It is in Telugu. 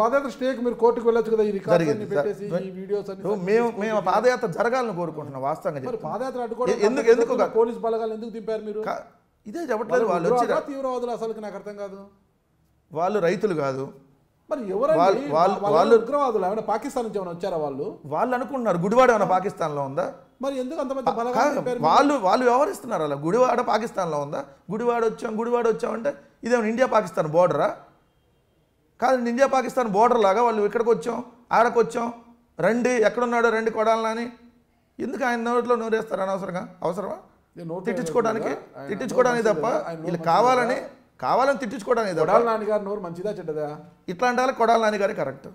పాదయాత్ర స్టేక్ మీరు కోర్టుకు వెళ్ళచ్చు కదా ఈ వీడియోస్ మేము మేము పాదయాత్ర జరగాలని కోరుకుంటున్నాం వాస్తవంగా పాదయాత్ర ఎందుకు ఎందుకు పోలీస్ బలగాలు ఎందుకు దింపారు మీరు ఇదే చెప్పట్లేదు వాళ్ళు తీవ్రవాదులు అసలు నాకు అర్థం కాదు వాళ్ళు రైతులు కాదు మరి ఎవరు వాళ్ళు వాళ్ళు ఉగ్రవాదులు ఏమైనా పాకిస్తాన్ నుంచి ఏమైనా వచ్చారా వాళ్ళు వాళ్ళు అనుకుంటున్నారు గుడివాడ ఏమైనా పాకిస్తాన్ లో ఉందా మరి ఎందుకు అంతమంది వాళ్ళు వాళ్ళు వ్యవహరిస్తున్నారు అలా గుడివాడ పాకిస్తాన్ లో ఉందా గుడివాడ వచ్చాం గుడివాడ వచ్చామంటే ఇదేమైనా ఇండియా పాకిస్తాన్ బోర్డరా కానీ ఇండియా పాకిస్తాన్ బోర్డర్ లాగా వాళ్ళు ఇక్కడికి వచ్చాం ఆడకు వచ్చాం రండి ఎక్కడున్నాడో రండి కొడాలని ఎందుకు ఆయన నోట్లో నోరేస్తారు అనవసరంగా అవసరమా తిట్టించుకోవడానికి తిట్టించుకోవడానికి తప్ప వీళ్ళు కావాలని కావాలని తిట్టించుకోవడానికి మంచిదా ఇట్లాంటి వాళ్ళకి కొడాల నాన్నగారే కరెక్ట్